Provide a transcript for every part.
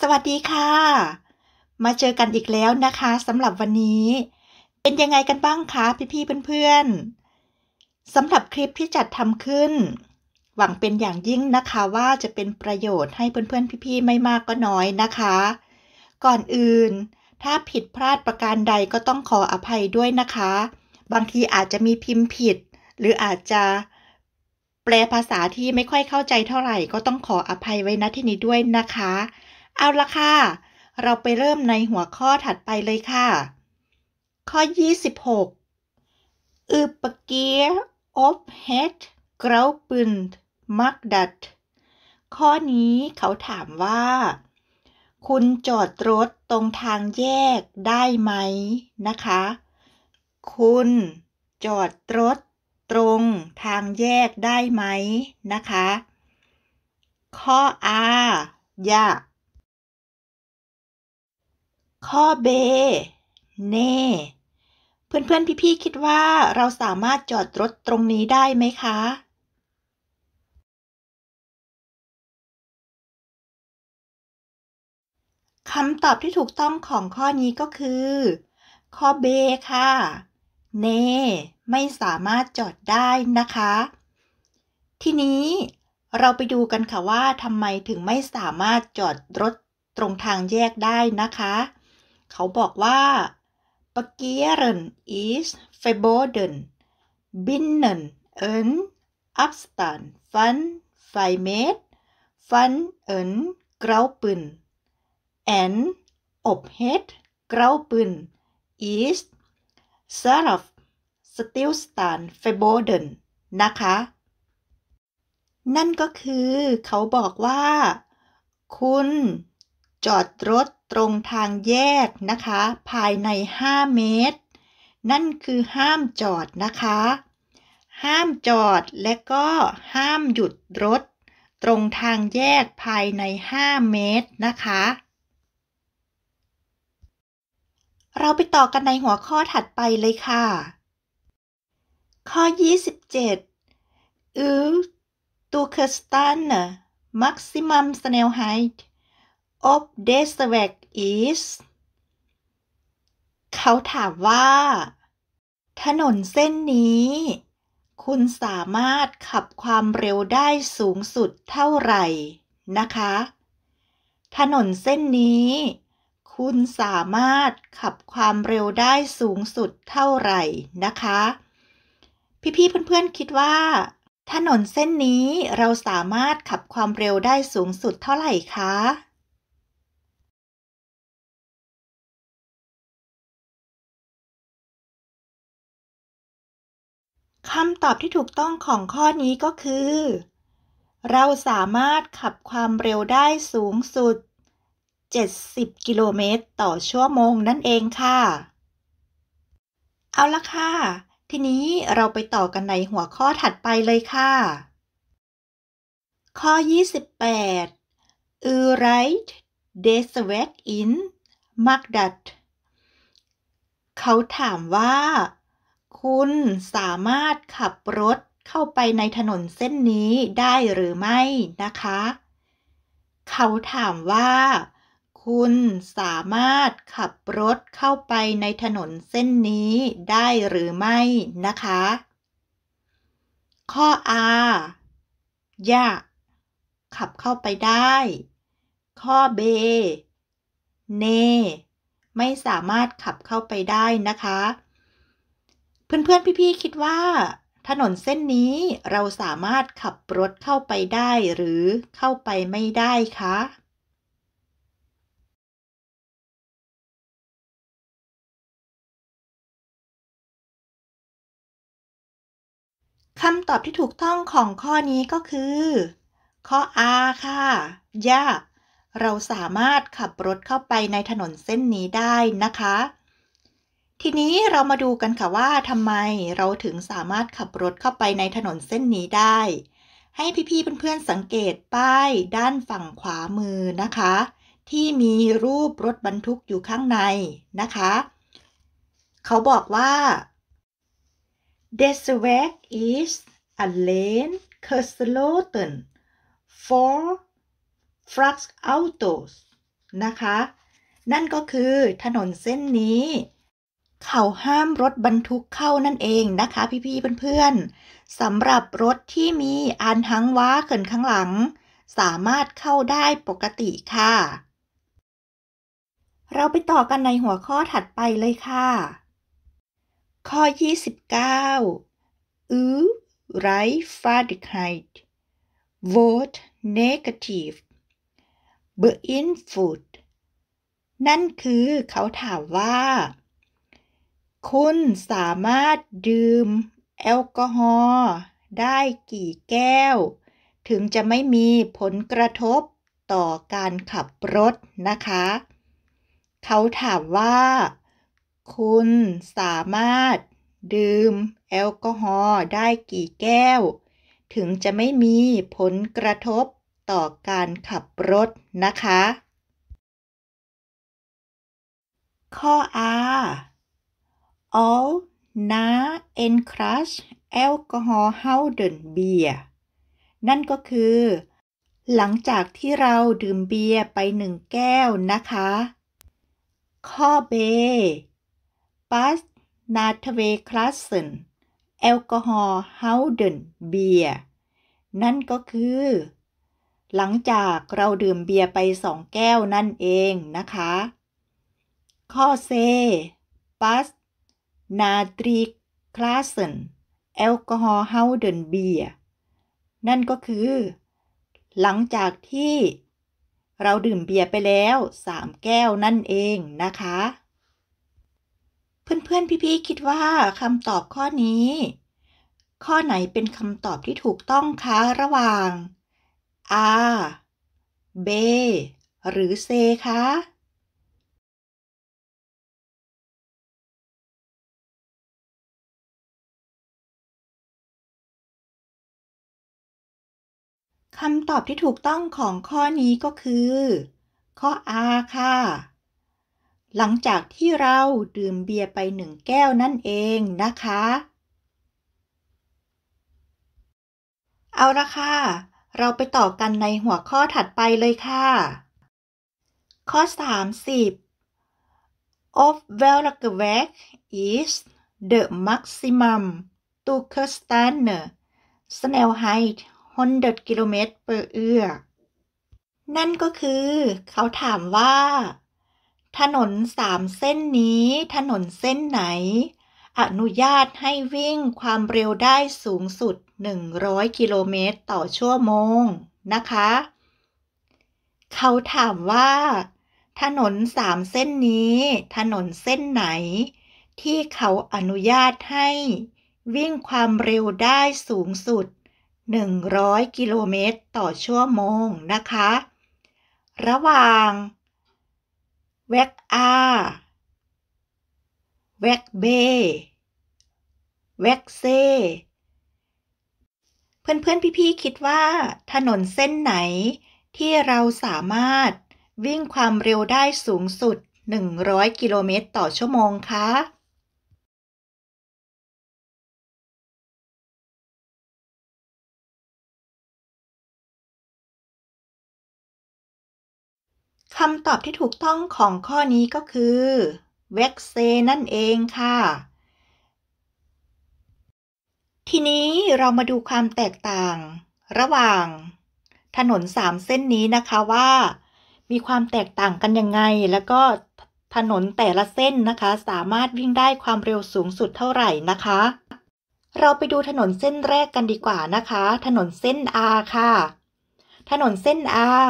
สวัสดีค่ะ มาเจอกันอีกแล้วนะคะสำหรับวันนี้ เป็นยังไงกันบ้างคะพี่ ๆ เพื่อนๆสำหรับคลิปที่จัดทำขึ้น หวังเป็นอย่างยิ่งนะคะ ว่าจะเป็นประโยชน์ให้เพื่อนๆพี่ๆไม่มากก็น้อยนะคะ ก่อนอื่น ถ้าผิดพลาดประการใดก็ต้องขออภัยด้วยนะคะ บางทีอาจจะมีพิมพ์ผิด หรืออาจจะแปลภาษาที่ไม่ค่อยเข้าใจเท่าไหร่ก็ต้องขออภัยไว้ณที่นี้ด้วยนะคะเอาละค่ะ เราไปเริ่มในหัวข้อถัดไปเลยค่ะ ข้อ 26อุปเกียอบเฮดกราบปุนมักดัด ข้อนี้เขาถามว่า คุณจอดรถตรงทางแยกได้ไหมนะคะ คุณจอดรถตรงทางแยกได้ไหมนะคะ ข้ออาอย่าข้อเบเน่เพื่อนๆพี่ๆคิดว่าเราสามารถจอดรถตรงนี้ได้ไหมคะคำตอบที่ถูกต้องของข้อนี้ก็คือ ข้อเบค่ะเน่ไม่สามารถจอดได้นะคะ ทีนี้เราไปดูกันค่ะว่าทำไมถึงไม่สามารถจอดรถตรงทางแยกได้นะคะเขาบอกว่า begeren ist verboten binnen een afstand van 5 meter van een grauwpunt en op het grauwpunt is seraf stilstand verboden นะคะ นั่นก็คือเขาบอกว่า คุณจอดรถตรงทางแยกนะคะ ภายใน5เมตร นั่นคือห้ามจอดนะคะ ห้ามจอดและก็ห้ามหยุดรถ ตรงทางแยกภายใน 5 เมตร นะคะ เราไปต่อกันในหัวข้อถัดไปเลยค่ะ ข้อ 27 u t อ k e s t ั n maximum มัมสแนลไฮท์ of Desweg is เขาถามว่า ถนนเส้นนี้ คุณสามารถขับความเร็วได้สูงสุดเท่าไหร่นะคะ ถนนเส้นนี้ คุณสามารถขับความเร็วได้สูงสุดเท่าไหร่นะคะ พี่ๆเพื่อนๆคิดว่า ถนนเส้นนี้เราสามารถขับความเร็วได้สูงสุดเท่าไหร่คะคำตอบที่ถูกต้องของข้อนี้ก็คือ เราสามารถขับความเร็วได้สูงสุด70กิโลเมตรต่อชั่วโมงนั่นเองค่ะ เอาละค่ะ ทีนี้เราไปต่อกันในหัวข้อถัดไปเลยค่ะ ข้อ28 u r i t d e s w e t in m a g d a d เขาถามว่าคุณสามารถขับรถเข้าไปในถนนเส้นนี้ได้หรือไม่นะคะ เขาถามว่า คุณสามารถขับรถเข้าไปในถนนเส้นนี้ได้หรือไม่นะคะ ข้ออาอยากขับเข้าไปได้ ข้อ B เนไม่สามารถขับเข้าไปได้นะคะเพื่อนเพื่อนพี่ๆคิดว่า ถนนเส้นนี้เราสามารถขับรถเข้าไปได้ หรือ เข้าไปไม่ได้คะคำตอบที่ถูกต้องของข้อนี้ก็คือ ข้อาค่ะ ยาก เราสามารถขับรถเข้าไปในถนนเส้นนี้ได้นะคะทีนี้เรามาดูกันค่ะว่าทำไมเราถึงสามารถขับรถเข้าไปในถนนเส้นนี้ได้ ให้พี่ ๆ เพื่อนๆสังเกตป้ายด้านฝั่งขวามือนะคะ ที่มีรูปรถบรรทุกอยู่ข้างในนะคะ เขาบอกว่า this way is a lane c u r s l o t e n for f r u s autos นะคะ นั่นก็คือถนนเส้นนี้เขาห้ามรถบรรทุกเข้านั่นเองนะคะ พี่ๆเพื่อนๆสำหรับรถที่มีอันหังว้าเขินข้างหลัง สามารถเข้าได้ปกติค่ะ เราไปต่อกันในหัวข้อถัดไปเลยค่ะ ข้อ 29 อื้อไรฟาดิไฮต์ vote negative b e i n f o o d นั่นคือเขาถามว่าคุณสามารถดื่มแอลกอฮอล์ได้กี่แก้ว ถึงจะไม่มีผลกระทบต่อการขับรถนะคะ เขาถามว่า คุณสามารถดื่มแอลกอฮอล์ได้กี่แก้ว ถึงจะไม่มีผลกระทบต่อการขับรถนะคะ ข้อ R all na en crush alcohol houden beer นั่นก็คือ หลังจากที่เราดื่มเบียร์ไปหนึ่งแก้วนะคะข้อเบ pas na twee klassen alcohol houden beer นั่นก็คือ หลังจากเราดื่มเบียร์ไปสองแก้วนั่นเองนะคะ ข้อเซ pas นาตรีคลาสเซนแอลกอฮอล์เฮาเดนเบีย นั่นก็คือ หลังจากที่เราดื่มเบียร์ไปแล้ว3แก้วนั่นเองนะคะ เพื่อนๆ พี่ๆคิดว่าคำตอบข้อนี้ ข้อไหนเป็นคำตอบที่ถูกต้องคะระหว่าง A B หรือ C คะคำตอบที่ถูกต้องของข้อนี้ก็คือ ข้ออาค่ะ หลังจากที่เราดื่มเบียร์ไปหนึ่งแก้วนั่นเองนะคะ เอาละค่ะ เราไปต่อกันในหัวข้อถัดไปเลยค่ะ ข้อ 30 of v e l a g w e g is the maximum to c u s t a n t Snellheit g h 100กิโลเมตรเปอร์เอื้อ นั่นก็คือเขาถามว่า ถนนสามเส้นนี้ถนนเส้นไหน อนุญาตให้วิ่งความเร็วได้สูงสุด 100 กิโลเมตรต่อชั่วโมงนะคะ เขาถามว่า ถนนสามเส้นนี้ ถนนเส้นไหน ที่เขาอนุญาตให้ วิ่งความเร็วได้สูงสุด100กิโลเมตรต่อชั่วโมงนะคะ ระหว่างเวกอาเวกเบเวกเซเพื่อนๆพี่ๆคิดว่า ถนนเส้นไหนที่เราสามารถวิ่งความเร็วได้สูงสุด 100 กิโลเมตรต่อชั่วโมงคะคำตอบที่ถูกต้องของข้อนี้ก็คือเว็กเซนั่นเองค่ะ ทีนี้เรามาดูความแตกต่างระหว่าง ถนนสามเส้นนี้นะคะว่า มีความแตกต่างกันยังไง แล้วก็ถนนแต่ละเส้นนะคะ สามารถวิ่งได้ความเร็วสูงสุดเท่าไหร่นะคะ เราไปดูถนนเส้นแรกกันดีกว่านะคะ ถนนเส้น R ค่ะ ถนนเส้น R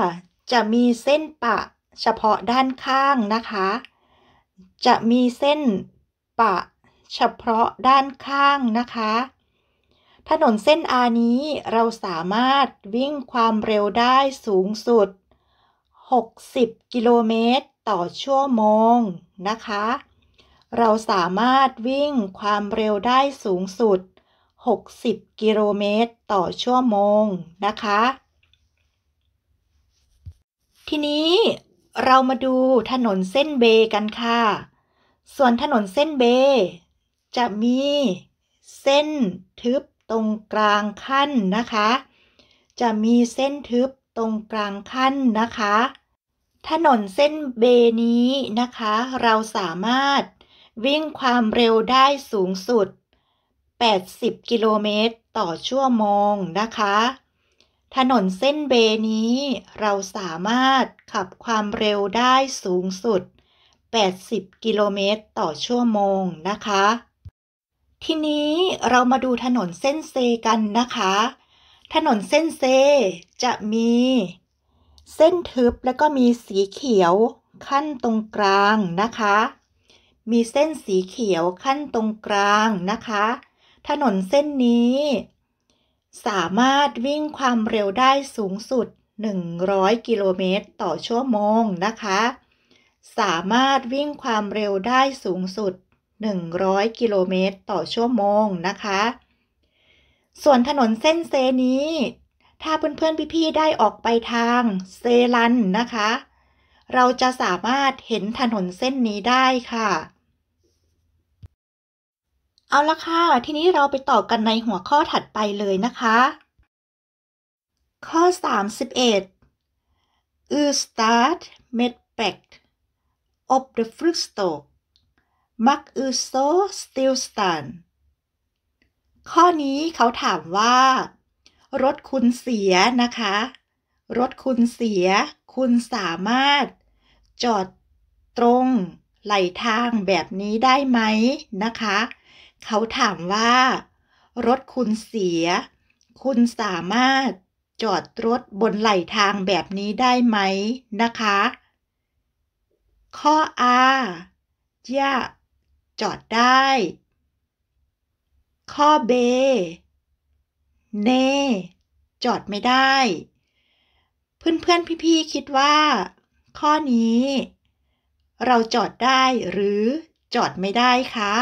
จะมีเส้นปะเฉพาะด้านข้างนะคะ จะมีเส้นปะเฉพาะด้านข้างนะคะ ถนนเส้นอานี้เราสามารถวิ่งความเร็วได้สูงสุด60 กิโลเมตร ต่อชั่วโมงนะคะ เราสามารถวิ่งความเร็วได้สูงสุด 60 กิโลเมตร ต่อชั่วโมงนะคะ ทีนี้เรามาดูถนนเส้นเบกันค่ะ ส่วนถนนเส้นเบจะมีเส้นทึบ ตรงกลางขั้นนะคะ จะมีเส้นทึบตรงกลางขั้นนะคะ ถนนเส้นเบนี้นะคะ เราสามารถวิ่งความเร็วได้สูงสุด 80 กิโลเมตรต่อชั่วโมงนะคะถนนเส้นเบนี้เราสามารถขับความเร็วได้สูงสุด 80 กิโลเมตรต่อชั่วโมงนะคะ ทีนี้เรามาดูถนนเส้นเซกันนะคะ ถนนเส้นเซจะมี เส้นทึบแล้วก็มีสีเขียวขั้นตรงกลางนะคะ มีเส้นสีเขียวขั้นตรงกลางนะคะ ถนนเส้นนี้สามารถวิ่งความเร็วได้สูงสุด 100 กิโลเมตร ต่อชั่วโมงนะคะ สามารถวิ่งความเร็วได้สูงสุด 100 กิโลเมตร ต่อชั่วโมงนะคะ ส่วนถนนเส้นเซนี้ ถ้าเพื่อนๆพี่ๆได้ออกไปทางเซลันนะคะ เราจะสามารถเห็นถนนเส้นนี้ได้ค่ะเอาละค่ะ ทีนี้เราไปต่อกันในหัวข้อถัดไปเลยนะคะ ข้อ31 u start met b e c k o t h e f r u h s t o k mag u so still stand ข้อนี้เขาถามว่า รถคุณเสียนะคะ รถคุณเสีย คุณสามารถจอดตรงไหลทางแบบนี้ได้ไหมนะคะเขาถามว่ารถคุณเสีย คุณสามารถจอดรถบนไหลทางแบบนี้ได้ไหมนะคะ ข้อ R ย่าจอดได้ ข้อเบ เน จอดไม่ได้ เพื่อนๆ พี่ๆ คิดว่า ข้อนี้ เราจอดได้หรือ จอดไม่ได้คะ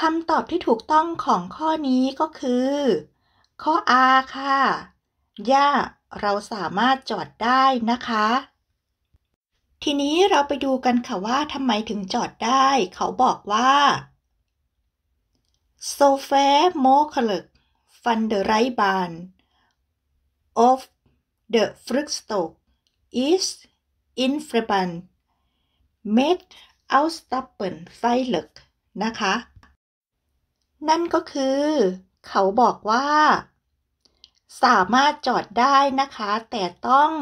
คำตอบที่ถูกต้องของข้อนี้ก็คือ ข้ออาค่ะย่าเราสามารถจอดได้นะคะ ทีนี้เราไปดูกันค่ะ ว่าทำไมถึงจอดได้ เขาบอกว่า so fair m o g e l ฟันเดร e ์ i j b a a of the f r u c t s t o k is in r e b a n d met uitstappen f i l e นะคะนั่นก็คือ เขาบอกว่า สามารถจอดได้นะคะแต่ต้อง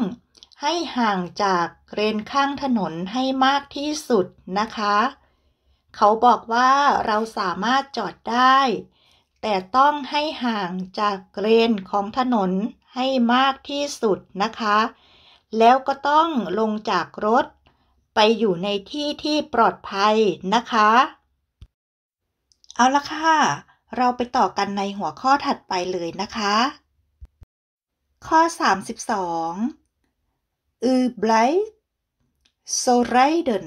ให้ห่างจากเรนข้างถนนให้มากที่สุดนะคะ เขาบอกว่าเราสามารถจอดได้ แต่ต้องให้ห่างจากเรนของถนนให้มากที่สุดนะคะ แล้วก็ต้องลงจากรถไปอยู่ในที่ที่ปลอดภัยนะคะเอาละค่ะ เราไปต่อกันในหัวข้อถัดไปเลยนะคะ ข้อ 32อ b l i บ f t ์โซเร d e n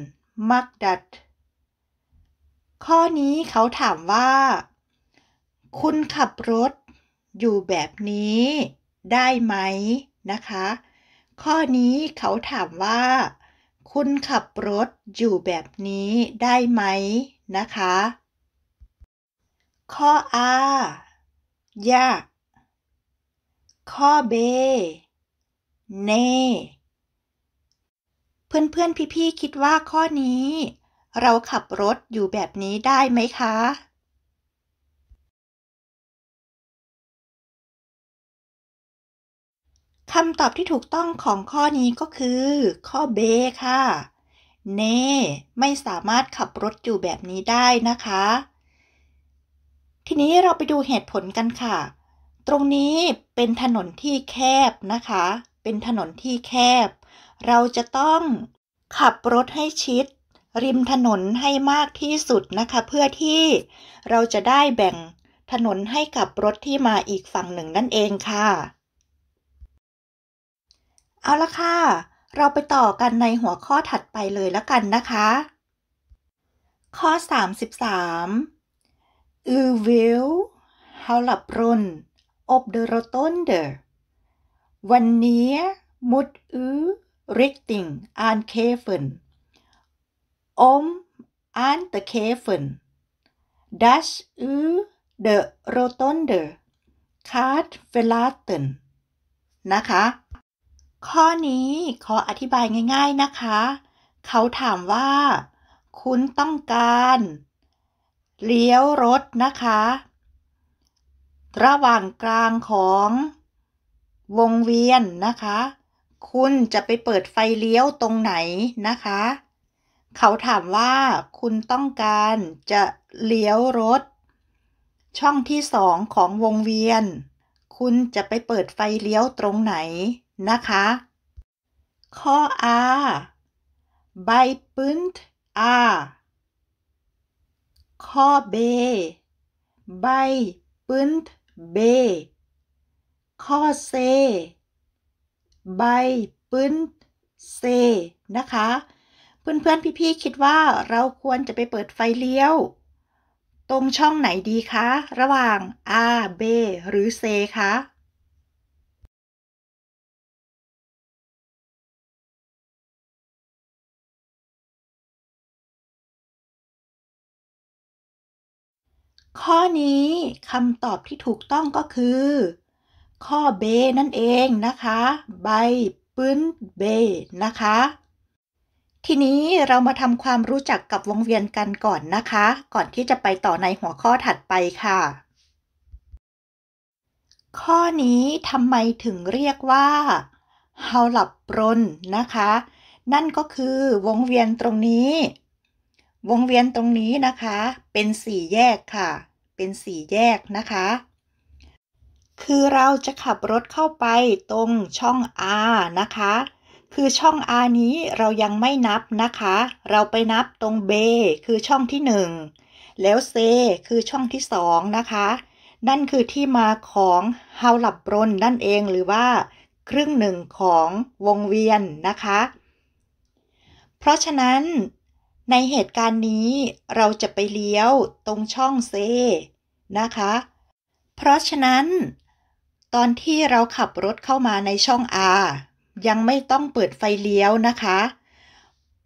mag ด a ข้อนี้เขาถามว่า คุณขับรถ อยู่แบบนี้ ได้ไหมนะคะ ข้อนี้เขาถามว่า คุณขับรถอยู่แบบนี้ได้ไหมนะคะข้ออายาข้อเบเน เพื่อนเพี่ๆคิดว่าข้อนี้ เราขับรถอยู่แบบนี้ได้ไหมคะคำตอบที่ถูกต้องของข้อนี้ก็คือ ข้อเบค่ะ เน ไม่สามารถขับรถอยู่แบบนี้ได้นะคะทีนี้เราไปดูเหตุผลกันค่ะ ตรงนี้เป็นถนนที่แคบนะคะ เป็นถนนที่แคบ เราจะต้องขับรถให้ชิด ริมถนนให้มากที่สุดนะคะ เพื่อที่เราจะได้แบ่งถนนให้กับรถที่มาอีกฝั่งหนึ่งนั่นเองค่ะ เอาละค่ะ เราไปต่อกันในหัวข้อถัดไปเลยแล้วกันนะคะ ข้อ 33 U wil helpen op de rotonde. Wanneer moet u richting aangeven om aan te geven dat u de rotonde gaat verlaten นะคะ ข้อนี้ขออธิบายง่ายๆนะคะ เขาถามว่า คุณต้องการเลี้ยวรถ นะคะ ระหว่างกลางของวงเวียน นะคะ คุณจะไปเปิดไฟเลี้ยวตรงไหน นะคะ เขาถามว่าคุณต้องการจะเลี้ยวรถ ช่องที่สองของวงเวียน คุณจะไปเปิดไฟเลี้ยวตรงไหน นะคะ ข้อ a ใบปื้น a ข้อเบใบปื้นเบข้อเซใบปื้นเซนะคะ เพื่อนๆพี่ๆคิดว่าเราควรจะไปเปิดไฟเลี้ยว ตรงช่องไหนดีคะ ระหว่าง A B หรือ C คะข้อนี้คำตอบที่ถูกต้องก็คือ ข้อเบนั่นเองนะคะ ใบปื้นเบนะคะ ทีนี้เรามาทำความรู้จักกับวงเวียนกันก่อนนะคะ ก่อนที่จะไปต่อในหัวข้อถัดไปค่ะ ข้อนี้ทำไมถึงเรียกว่าเฮาหลับปรนนะคะ นั่นก็คือวงเวียนตรงนี้วงเวียนตรงนี้นะคะ เป็นสี่แยกค่ะ เป็นสี่แยกนะคะ คือเราจะขับรถเข้าไปตรงช่อง R นะคะ คือช่อง R นี้เรายังไม่นับนะคะ เราไปนับตรง B คือช่องที่ 1 แล้ว C คือช่องที่ 2นะคะ นั่นคือที่มาของเฮาหลับบรนนั่นเองหรือว่า ครึ่งหนึ่งของวงเวียนนะคะ เพราะฉะนั้นในเหตุการณ์นี้เราจะไปเลี้ยวตรงช่องเซนะคะ เพราะฉะนั้น ตอนที่เราขับรถเข้ามาในช่อง R ยังไม่ต้องเปิดไฟเลี้ยวนะคะ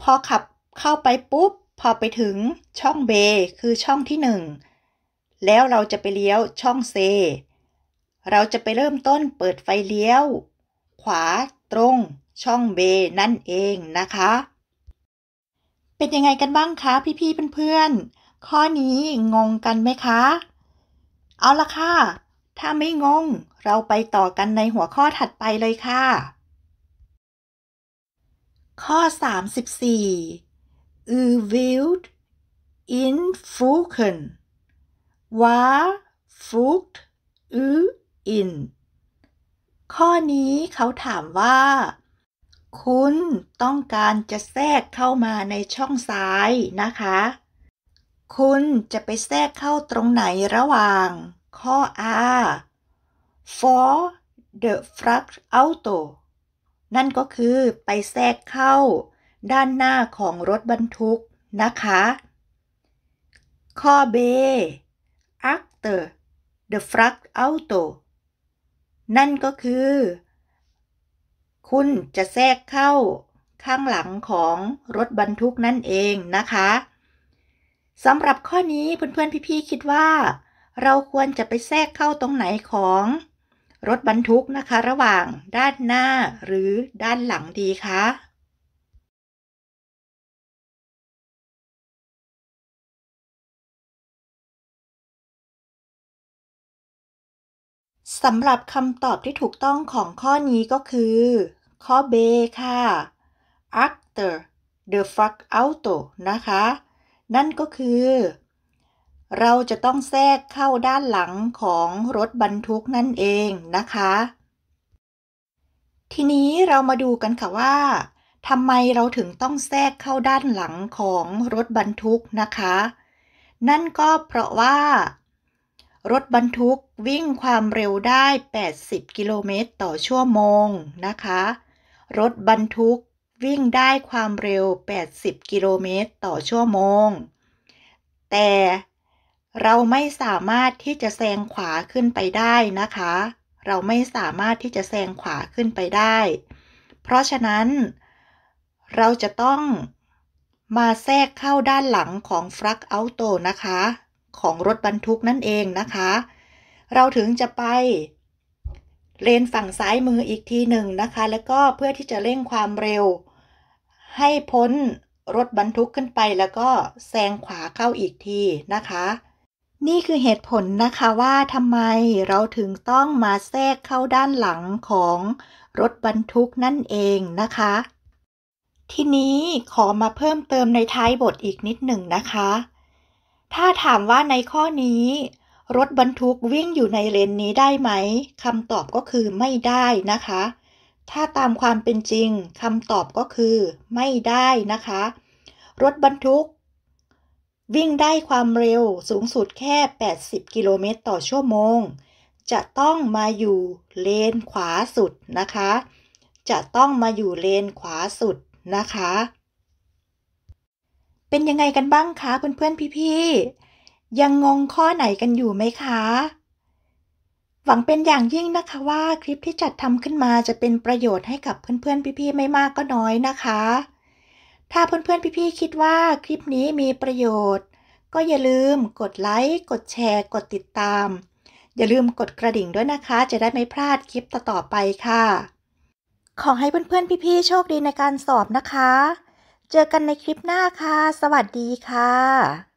พอขับเข้าไปปุ๊บ พอไปถึงช่องเบคือช่องที่ 1 แล้วเราจะไปเลี้ยวช่องเซเราจะไปเริ่มต้นเปิดไฟเลี้ยว ขวาตรงช่องเบนั่นเองนะคะเป็นยังไงกันบ้างคะ พี่ๆเพื่อนๆ ข้อนี้งงกันไหมคะ เอาละค่ะ ถ้าไม่งงเราไปต่อกันในหัวข้อถัดไปเลยค่ะ ข้อ 34 u wild in fuken ว่า fugt u in ข้อนี้เขาถามว่าคุณต้องการจะแทรกเข้ามาในช่องซ้ายนะคะ คุณจะไปแทรกเข้าตรงไหนระหว่าง ข้อ R for the front auto นั่นก็คือไปแทรกเข้าด้านหน้าของรถบรรทุกนะคะ ข้อ B after the front auto นั่นก็คือคุณ จะแทรกเข้าข้างหลังของรถบรรทุกนั่นเองนะคะสำหรับข้อนี้เพื่อนๆ พี่ๆคิดว่า เราควรจะไปแทรกเข้าตรงไหนของ รถบรรทุกนะคะ ระหว่างด้านหน้าหรือด้านหลังดี คะสำหรับคำตอบที่ถูกต้องของข้อนี้ก็คือข้อ B ค่ะ after the fuck auto นะคะ นั่นก็คือ เราจะต้องแทรกเข้าด้านหลังของรถบรรทุกนั่นเองนะคะ ทีนี้เรามาดูกันค่ะว่าทำไมเราถึงต้องแทรกเข้าด้านหลังของรถบรรทุกนะคะ นั่นก็เพราะว่า รถบรรทุกวิ่งความเร็วได้ 80 กิโลเมตรต่อชั่วโมงนะคะรถบรรทุกวิ่งได้ความเร็ว 80 กิโลเมตร ต่อชั่วโมง แต่เราไม่สามารถที่จะแซงขวาขึ้นไปได้นะคะ เราไม่สามารถที่จะแซงขวาขึ้นไปได้ เพราะฉะนั้น เราจะต้องมาแทรกเข้าด้านหลังของฟลักเอาโตนะคะ ของรถบรรทุกนั่นเองนะคะ เราถึงจะไปเลนฝั่งซ้ายมืออีกทีหนึ่งนะคะ แล้วก็เพื่อที่จะเร่งความเร็ว ให้พ้นรถบรรทุกขึ้นไป แล้วก็แซงขวาเข้าอีกทีนะคะ นี่คือเหตุผลนะคะว่าทำไมเราถึงต้องมาแทรกเข้าด้านหลังของรถบรรทุกนั่นเองนะคะ ทีนี้ขอมาเพิ่มเติมในท้ายบทอีกนิดหนึ่งนะคะ ถ้าถามว่าในข้อนี้รถบรรทุกวิ่งอยู่ในเลนนี้ได้ไหมคำตอบก็คือไม่ได้นะคะ ถ้าตามความเป็นจริงคำตอบก็คือไม่ได้นะคะ รถบรรทุก วิ่งได้ความเร็วสูงสุดแค่ 80กิโลเมตรต่อชั่วโมง จะต้องมาอยู่เลนขวาสุดนะคะ จะต้องมาอยู่เลนขวาสุดนะคะ เป็นยังไงกันบ้างคะเพื่อนๆพี่ๆยังงงข้อไหนกันอยู่ไหมคะ หวังเป็นอย่างยิ่งนะคะว่าคลิปที่จัดทำขึ้นมาจะเป็นประโยชน์ให้กับเพื่อนๆพี่ๆไม่มากก็น้อยนะคะ ถ้าเพื่อนๆพี่ๆคิดว่าคลิปนี้มีประโยชน์ ก็อย่าลืมกดไลค์ กดแชร์ กดติดตาม อย่าลืมกดกระดิ่งด้วยนะคะ จะได้ไม่พลาดคลิปต่อๆไปค่ะ ขอให้เพื่อนๆ พี่ๆโชคดีในการสอบนะคะ เจอกันในคลิปหน้าค่ะ สวัสดีค่ะ